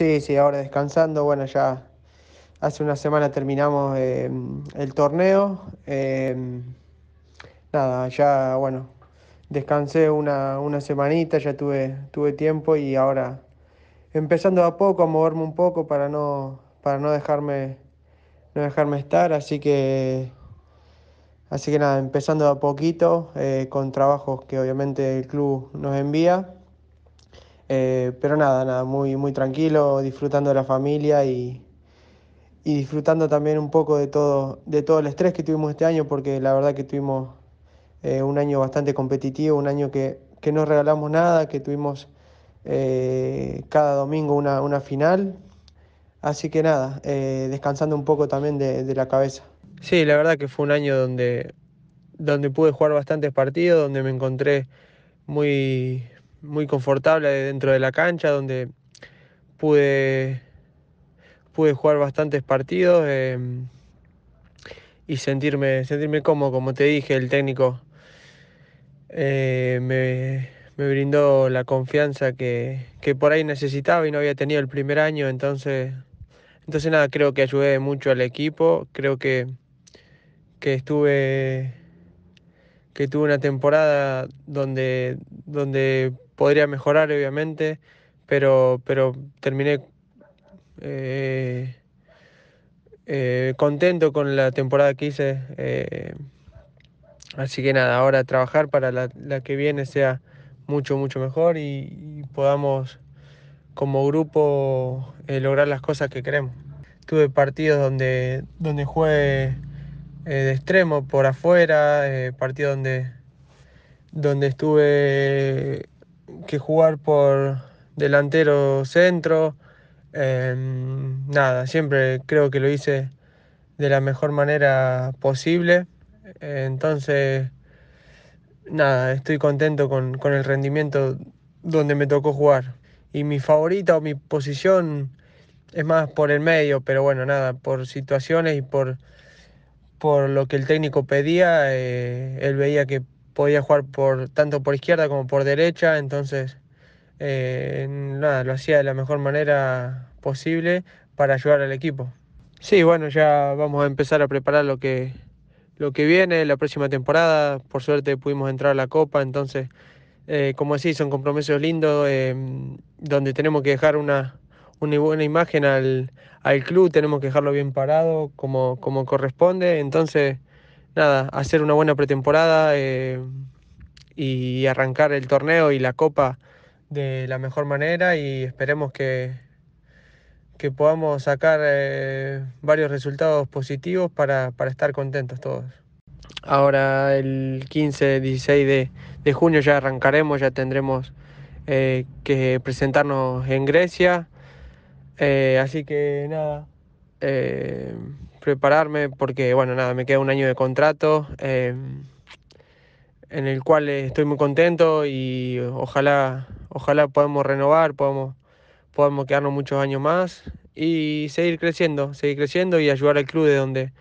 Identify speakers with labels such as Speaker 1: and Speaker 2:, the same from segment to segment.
Speaker 1: Sí, sí, ahora descansando, bueno, ya hace una semana terminamos eh, el torneo. Eh, nada, ya, bueno, descansé una, una semanita, ya tuve, tuve tiempo y ahora empezando a poco a moverme un poco para no, para no dejarme, no dejarme estar, así que... Así que nada, empezando a poquito, eh, con trabajos que obviamente el club nos envía. Eh, pero nada, nada, muy, muy tranquilo, disfrutando de la familia y, disfrutando también un poco de todo, de todo el estrés que tuvimos este año, porque la verdad que tuvimos eh, un año bastante competitivo, un año que, que no regalamos nada, que tuvimos eh, cada domingo una, final. Así que nada, descansando un poco también de, la cabeza. Sí, la verdad que fue un año donde, donde pude jugar bastantes partidos, donde me encontré muy muy confortable dentro de la cancha, donde pude, pude jugar bastantes partidos em, y sentirme, sentirme cómodo. Como te dije, el técnico eh, me, me, brindó la confianza que, que, por ahí necesitaba y no había tenido el primer año, entonces... Entonces nada, creo que ayudé mucho al equipo, creo que, que estuve que tuve una temporada donde, donde podría mejorar obviamente, pero, pero terminé eh, eh, contento con la temporada que hice. Eh, así que nada, ahora trabajar para la, que viene sea mucho, mucho mejor y, podamos como grupo lograr las cosas que queremos. Tuve partidos donde, donde jugué de extremo por afuera, partidos donde, donde estuve que jugar por delantero centro. Em, nada, siempre creo que lo hice de la mejor manera posible. Entonces, nada, estoy contento con, el rendimiento donde me tocó jugar. Y mi favorita o mi posición es más por el medio, pero bueno, nada, por situaciones y por, por lo que el técnico pedía, eh, él veía que podía jugar por, tanto por izquierda como por derecha, entonces eh, nada, lo hacía de la mejor manera posible para ayudar al equipo. Sí, bueno, ya vamos a empezar a preparar lo que, lo que viene la próxima temporada. Por suerte pudimos entrar a la Copa, entonces, eh, como así son compromisos lindos eh, donde tenemos que dejar una, una buena imagen al, al, club, tenemos que dejarlo bien parado como, como corresponde. Entonces, nada, hacer una buena pretemporada eh, y arrancar el torneo y la copa de la mejor manera y esperemos que, que podamos sacar eh, varios resultados positivos para, estar contentos todos. Ahora el 15, 16 de, junio ya arrancaremos, ya tendremos eh, que presentarnos en Grecia. así que nada, prepararme porque, bueno, nada, me queda un año de contrato eh, en el cual estoy muy contento y ojalá, ojalá podamos renovar, podamos, podamos quedarnos muchos años más y seguir creciendo, seguir creciendo y ayudar al club de donde,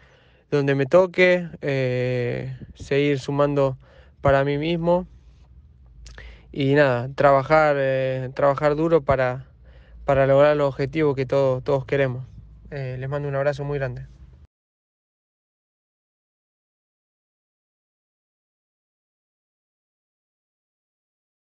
Speaker 1: donde me toque, eh, seguir sumando para mí mismo y nada, trabajar, eh, trabajar duro para, para lograr los objetivos que todos todos queremos. les mando un abrazo muy grande.